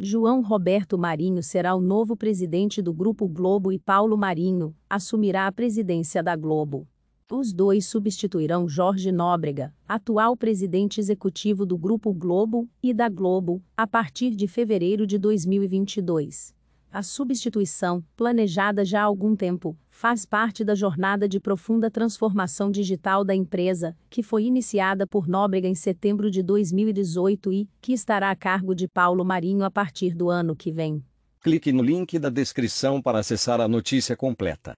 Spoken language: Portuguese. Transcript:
João Roberto Marinho será o novo presidente do Grupo Globo e Paulo Marinho assumirá a presidência da Globo. Os dois substituirão Jorge Nóbrega, atual presidente executivo do Grupo Globo e da Globo, a partir de fevereiro de 2022. A substituição, planejada já há algum tempo, faz parte da jornada de profunda transformação digital da empresa, que foi iniciada por Nóbrega em setembro de 2018 e que estará a cargo de Paulo Marinho a partir do ano que vem. Clique no link da descrição para acessar a notícia completa.